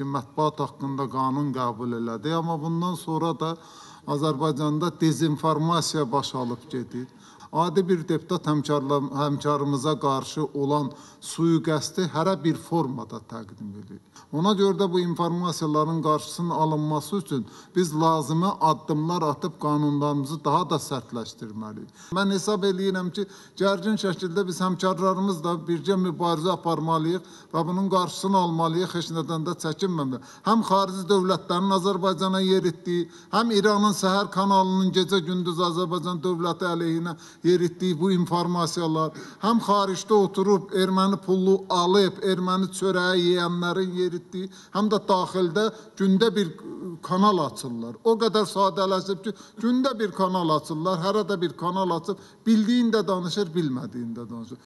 ki, mətbuat haqqında qanun qəbul elədi, amma bundan sonra da Azərbaycanda dezinformasiya baş alıb gedir. Adi bir deputat həmkarımıza qarşı olan suiqəsti hərə bir formada təqdim edir. Ona görə də bu informasiyaların qarşısının alınması üçün biz lazımı addımlar atıb qanunlarımızı daha da sərtləşdirməliyik. Mən hesab edirəm ki, gərgin şəkildə biz həmkarlarımızla birgə mübarizə aparmalıyıq və bunun qarşısını almalıyıq, heç nədən də çəkinməliyik bilməmdə. Həm xarici dövlətlərin Azərbaycana yer etdiyi, həm İranın səhər kanalının gecə-gündüz Azərbaycan dövləti əleyhinə yer etdiyi bu informasiyalar, həm xaricdə oturub erməni pulu alıb, erməni çörəyi yeyənlərin yer etdiyi, həm də daxildə gündə bir kanal açırlar. O qədər sadələşib ki, gündə bir kanal açırlar, hərə də bir kanal açıb, bildiyində danışır, bilmədiyində danışır.